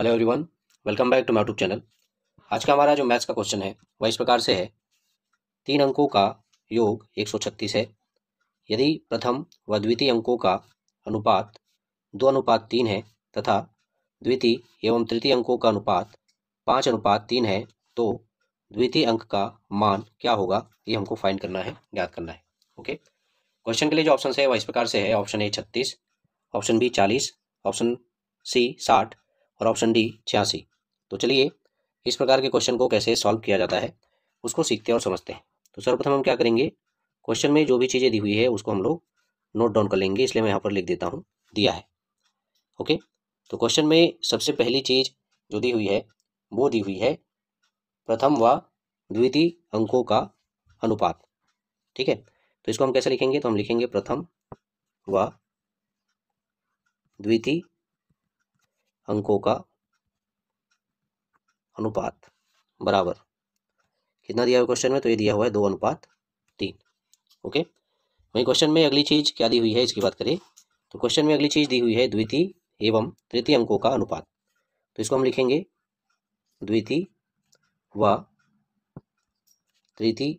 hello everyone welcome back to my YouTube channel आज का हमारा जो मैथ्स का क्वेश्चन है वह इस प्रकार से है तीन अंकों का योग 136 है यदि प्रथम व द्वितीय अंकों का अनुपात दो अनुपात तीन है तथा द्वितीय एवं तृतीय अंकों का अनुपात पाँच अनुपात तीन है तो द्वितीय अंक का मान क्या होगा ये हमको फाइंड करना है ज्ञात करना है ओके क्वेश्चन के लिए जो ऑप्शन है वह इस प्रकार से है ऑप्शन ए छत्तीस ऑप्शन बी चालीस ऑप्शन सी साठ और ऑप्शन डी छियासी तो चलिए इस प्रकार के क्वेश्चन को कैसे सॉल्व किया जाता है उसको सीखते हैं और समझते हैं तो सर्वप्रथम हम क्या करेंगे क्वेश्चन में जो भी चीज़ें दी हुई है उसको हम लोग नोट डाउन कर लेंगे इसलिए मैं यहाँ पर लिख देता हूँ दिया है ओके तो क्वेश्चन में सबसे पहली चीज़ जो दी हुई है वो दी हुई है प्रथम व द्वितीय अंकों का अनुपात ठीक है तो इसको हम कैसे लिखेंगे तो हम लिखेंगे प्रथम व द्वितीय अंकों का अनुपात बराबर कितना दिया हुआ क्वेश्चन में तो ये दिया हुआ है दो अनुपात तीन ओके वही क्वेश्चन में अगली चीज़ क्या दी हुई है इसकी बात करें तो क्वेश्चन में अगली चीज़ दी हुई है द्वितीय एवं तृतीय अंकों का अनुपात तो इसको हम लिखेंगे द्वितीय व तृतीय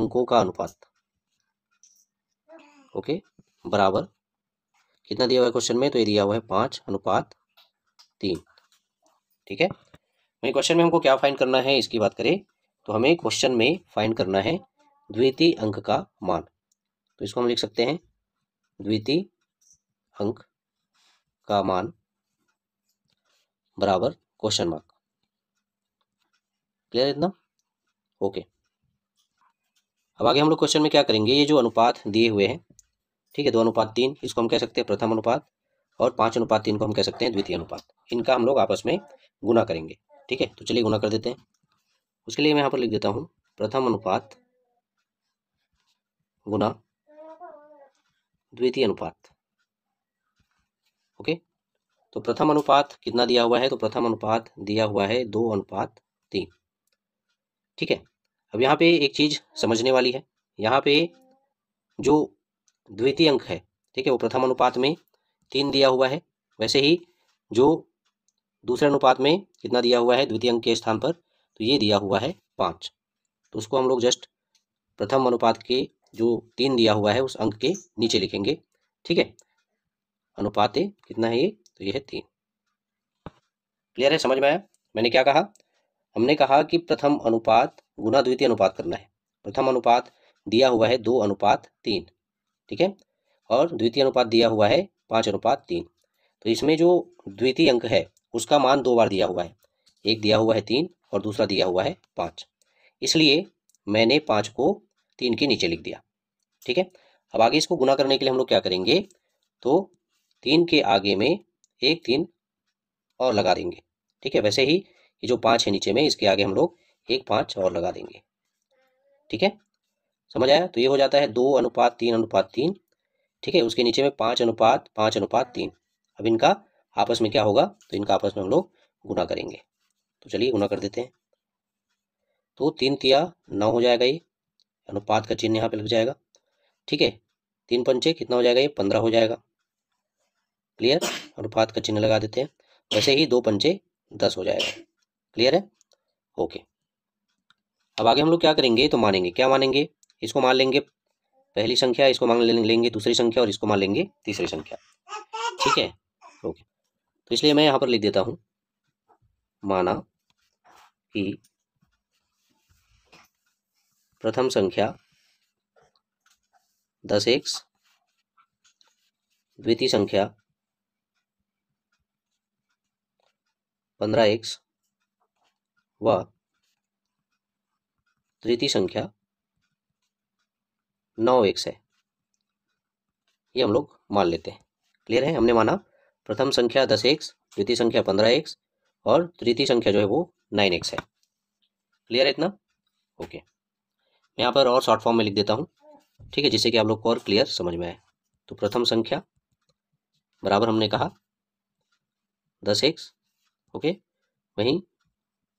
अंकों का अनुपात ओके बराबर कितना दिया हुआ है क्वेश्चन में तो ये दिया हुआ है पांच अनुपात तीन ठीक है वही क्वेश्चन में हमको क्या फाइंड करना है इसकी बात करें तो हमें क्वेश्चन में फाइंड करना है द्वितीय अंक का मान तो इसको हम लिख सकते हैं द्वितीय अंक का मान बराबर क्वेश्चन मार्क क्लियर इतना ओके अब आगे हम लोग क्वेश्चन में क्या करेंगे ये जो अनुपात दिए हुए हैं ठीक है दो अनुपात तीन इसको हम कह सकते हैं प्रथम अनुपात और पाँच अनुपात तीन को हम कह सकते हैं द्वितीय अनुपात इनका हम लोग आपस में गुना करेंगे ठीक है तो चलिए गुना कर देते हैं उसके लिए मैं यहाँ पर लिख देता हूँ प्रथम अनुपात गुना द्वितीय अनुपात ओके तो प्रथम अनुपात कितना दिया हुआ है तो प्रथम अनुपात दिया हुआ है दो अनुपात तीन ठीक है अब यहाँ पे एक चीज़ समझने वाली है यहाँ पे जो द्वितीय अंक है ठीक है वो प्रथम अनुपात में तीन दिया हुआ है वैसे ही जो दूसरे अनुपात में कितना दिया हुआ है द्वितीय अंक के स्थान पर तो ये दिया हुआ है पाँच तो उसको हम लोग जस्ट प्रथम अनुपात के जो तीन दिया हुआ है उस अंक के नीचे लिखेंगे ठीक है अनुपात कितना है ये तो ये है तीन क्लियर है समझ में आया मैंने क्या कहा हमने कहा कि प्रथम अनुपात गुना द्वितीय अनुपात करना है प्रथम अनुपात दिया हुआ है दो अनुपात तीन ठीक है और द्वितीय अनुपात दिया हुआ है पाँच अनुपात तीन तो इसमें जो द्वितीय अंक है उसका मान दो बार दिया हुआ है एक दिया हुआ है तीन और दूसरा दिया हुआ है पाँच इसलिए मैंने पाँच को तीन के नीचे लिख दिया ठीक है अब आगे इसको गुना करने के लिए हम लोग क्या करेंगे तो तीन के आगे में एक तीन और लगा देंगे ठीक है वैसे ही ये जो पाँच है नीचे में इसके आगे हम लोग एक पाँच और लगा देंगे ठीक है समझ आया तो ये हो जाता है दो अनुपात तीन अनुपात तीन ठीक है उसके नीचे में पाँच अनुपात पाँच अनुपात तीन अब इनका आपस में क्या होगा तो इनका आपस में हम लोग गुना करेंगे तो चलिए गुना कर देते हैं तो तीन तिया नौ हो जाएगा ये अनुपात का चिन्ह यहाँ पे लग जाएगा ठीक है तीन पंचे कितना हो जाएगा ये पंद्रह हो जाएगा क्लियर अनुपात का चिन्ह लगा देते हैं वैसे ही दो पंचे दस हो जाएगा क्लियर है ओके अब आगे हम लोग क्या करेंगे तो मानेंगे क्या मानेंगे इसको मान लेंगे पहली संख्या इसको मान लेंगे दूसरी संख्या और इसको मान लेंगे तीसरी संख्या ठीक है ओके तो इसलिए मैं यहाँ पर लिख देता हूँ माना कि प्रथम संख्या दस एक्स द्वितीय संख्या पंद्रह एक्स व तृतीय संख्या नौ एक्स है ये हम लोग मान लेते हैं क्लियर है हमने माना प्रथम संख्या दस एक्स द्वितीय संख्या पंद्रह एक्स और तृतीय संख्या जो है वो नाइन एक्स है क्लियर है इतना ओके मैं यहाँ पर और शॉर्ट फॉर्म में लिख देता हूँ ठीक है जिससे कि आप लोग को और क्लियर समझ में आए तो प्रथम संख्या बराबर हमने कहा दस एक्स ओके वहीं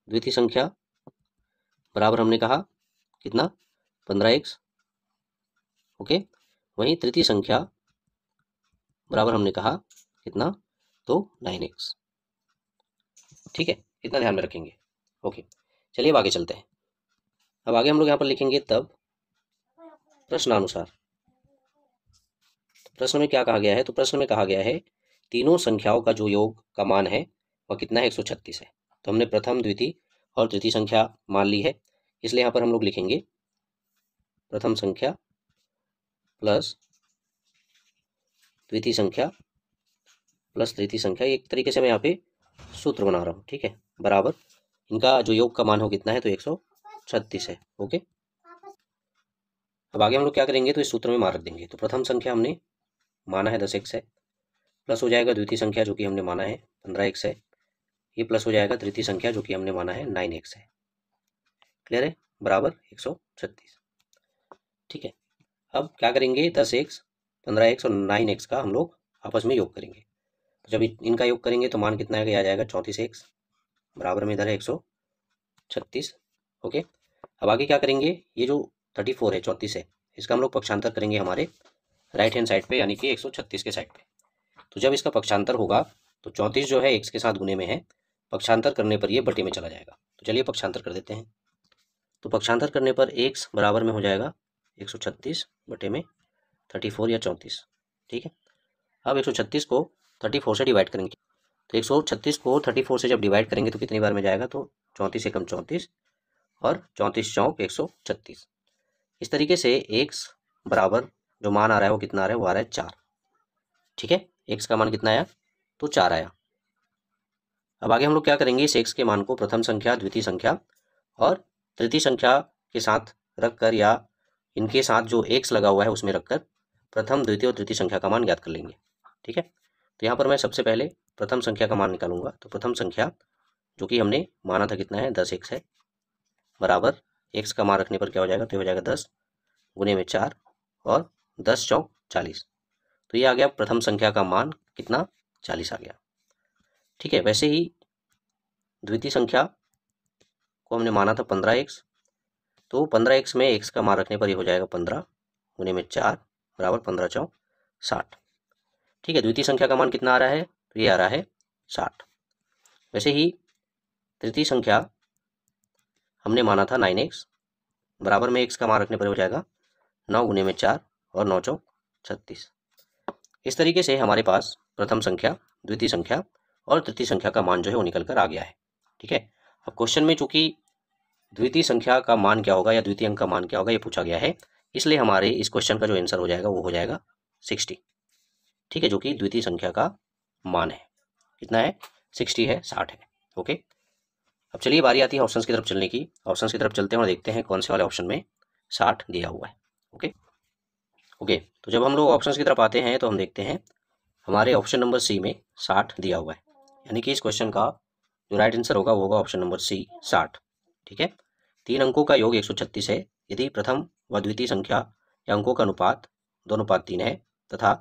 द्वितीय संख्या बराबर हमने कहा कितना पंद्रह एक्स ओके वहीं तृतीय संख्या बराबर हमने कहा कितना तो नाइन एक्स ठीक है इतना ध्यान में रखेंगे ओके चलिए अब आगे चलते हैं अब आगे हम लोग यहाँ पर लिखेंगे तब प्रश्नानुसार प्रश्न में क्या कहा गया है तो प्रश्न में कहा गया है तीनों संख्याओं का जो योग का मान है वह कितना है एक सौ छत्तीस है तो हमने प्रथम द्वितीय और तृतीय संख्या मान ली है इसलिए यहाँ पर हम लोग लिखेंगे प्रथम संख्या प्लस द्वितीय संख्या प्लस तृतीय संख्या एक तरीके से मैं यहाँ पे सूत्र बना रहा हूँ ठीक है बराबर इनका जो योग का मान हो कितना है तो एक सौ छत्तीस है ओके अब आगे हम लोग क्या करेंगे तो इस सूत्र में मार रख देंगे तो प्रथम संख्या हमने माना है दस एक्स है प्लस हो जाएगा द्वितीय संख्या जो कि हमने माना है पंद्रह एक्स है ये प्लस हो जाएगा तृतीय संख्या जो कि हमने माना है नाइन एक्स है क्लियर है बराबर एक सौ छत्तीस ठीक है अब क्या करेंगे दस एक्स पंद्रह एक्स और नाइन एक्स का हम लोग आपस में योग करेंगे तो जब इनका योग करेंगे तो मान कितना आ जाएगा चौंतीस एक्स बराबर में इधर है एक सौ छत्तीस ओके अब आगे क्या करेंगे ये जो थर्टी फोर है चौंतीस है इसका हम लोग पक्षांतर करेंगे हमारे राइट हैंड साइड पे यानी कि एक सौ छत्तीस के साइड पे तो जब इसका पक्षांतर होगा तो चौंतीस जो है एक्स के साथ गुने में है पक्षांतर करने पर ये बटे में चला जाएगा तो चलिए पक्षांतर कर देते हैं तो पक्षांतर करने पर एक्स बराबर में हो जाएगा एक सौ छत्तीस बटे में थर्टी फोर या चौंतीस ठीक है अब एक सौ छत्तीस को थर्टी फोर से डिवाइड करेंगे तो एक सौ छत्तीस को थर्टी फोर से जब डिवाइड करेंगे तो कितनी बार में जाएगा तो चौंतीस एकम चौंतीस और चौंतीस चौंक एक सौ छत्तीस इस तरीके से एक बराबर जो मान आ रहा है वो कितना आ रहा है वो आ रहा है चार ठीक है एक्स का मान कितना आया तो चार आया अब आगे हम लोग क्या करेंगे इस एक्स के मान को प्रथम संख्या द्वितीय संख्या और तृतीय संख्या के साथ रख कर या इनके साथ जो एक्स लगा हुआ है उसमें रखकर प्रथम द्वितीय और तृतीय संख्या का मान ज्ञात कर लेंगे ठीक है तो यहाँ पर मैं सबसे पहले प्रथम संख्या का मान निकालूंगा तो प्रथम संख्या जो कि हमने माना था कितना है दस एक्स है बराबर एक्स का मान रखने पर क्या हो जाएगा तो हो जाएगा दस गुने में चार और दस चौक चालीस तो ये आ गया प्रथम संख्या का मान कितना चालीस आ गया ठीक है वैसे ही द्वितीय संख्या को हमने माना था पंद्रह एक्स तो पंद्रह एक्स में एक्स का मान रखने पर ये हो जाएगा पंद्रह गुने में चार बराबर पंद्रह चौ साठ ठीक है द्वितीय संख्या का मान कितना आ रहा है तो ये आ रहा है साठ वैसे ही तृतीय संख्या हमने माना था नाइन एक्स बराबर में एक्स का मान रखने पर हो जाएगा नौ गुने में चार और नौ चौ छत्तीस इस तरीके से हमारे पास प्रथम संख्या द्वितीय संख्या और तृतीय संख्या का मान जो है वो निकल कर आ गया है ठीक है अब क्वेश्चन में चूंकि द्वितीय संख्या का मान क्या होगा या द्वितीय अंक का मान क्या होगा ये पूछा गया है इसलिए हमारे इस क्वेश्चन का जो आंसर हो जाएगा वो हो जाएगा सिक्सटी ठीक है जो कि द्वितीय संख्या का मान है कितना है सिक्सटी है साठ है ओके अब चलिए बारी आती है ऑप्शंस की तरफ चलने की ऑप्शंस की तरफ चलते हैं और देखते हैं कौन से वाले ऑप्शन में साठ दिया हुआ है ओके ओके तो जब हम लोग ऑप्शंस की तरफ आते हैं तो हम देखते हैं हमारे ऑप्शन नंबर सी में साठ दिया हुआ है यानी कि इस क्वेश्चन का जो राइट आंसर होगा वो होगा ऑप्शन नंबर सी साठ ठीक है तीन अंकों का योग 136 है यदि प्रथम व द्वितीय संख्या या अंकों का अनुपात दो अनुपात तीन है तथा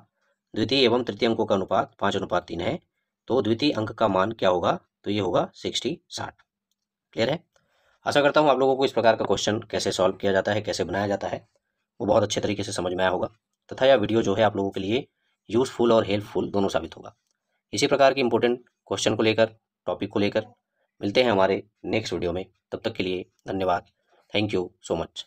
द्वितीय एवं तृतीय अंकों का अनुपात पाँच अनुपात तीन है तो द्वितीय अंक का मान क्या होगा तो ये होगा सिक्सटी साठ क्लियर है आशा करता हूँ आप लोगों को इस प्रकार का क्वेश्चन कैसे सॉल्व किया जाता है कैसे बनाया जाता है वो बहुत अच्छे तरीके से समझ में आया होगा तथा यह वीडियो जो है आप लोगों के लिए यूज़फुल और हेल्पफुल दोनों साबित होगा इसी प्रकार के इंपॉर्टेंट क्वेश्चन को लेकर टॉपिक को लेकर मिलते हैं हमारे नेक्स्ट वीडियो में तब तक के लिए धन्यवाद थैंक यू सो मच